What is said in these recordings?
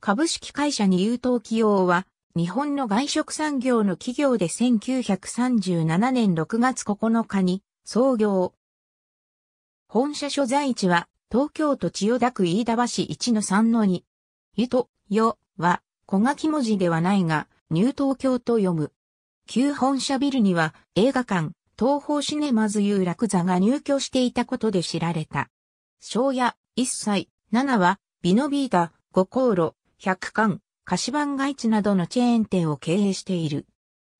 株式会社に優等企業は、日本の外食産業の企業で1937年6月9日に創業。本社所在地は東京都千代田区飯田橋1の3の2。湯と、よ、は、小書き文字ではないが、ニュー東京と読む。旧本社ビルには映画館、東方シネマズ有楽座が入居していたことで知られた。昭屋、一歳、七は、ビノビーダ、五航路、百貫、菓子番街地などのチェーン店を経営している。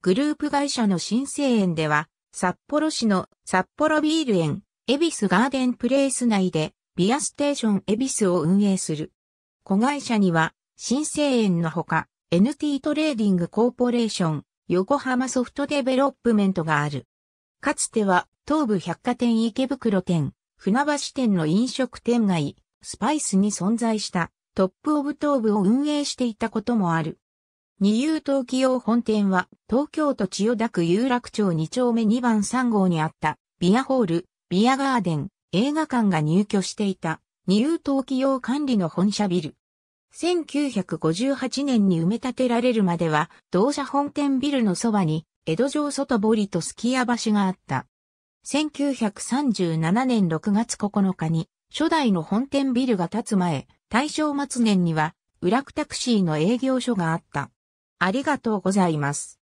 グループ会社の新生園では、札幌市の札幌ビール園、エビスガーデンプレイス内で、ビアステーションエビスを運営する。子会社には、新生園のほか、NT トレーディングコーポレーション、横浜ソフトデベロップメントがある。かつては、東武百貨店池袋店、船橋店の飲食店街、スパイスに存在した、トップオブ東部を運営していたこともある。二遊東機用本店は、東京都千代田区有楽町2丁目2番3号にあった、ビアホール、ビアガーデン、映画館が入居していた、二遊東機用管理の本社ビル。1958年に埋め立てられるまでは、同社本店ビルのそばに、江戸城外堀とすき家橋があった。1937年6月9日に、初代の本店ビルが建つ前、大正末年には、裏クタクシーの営業所があった。ありがとうございます。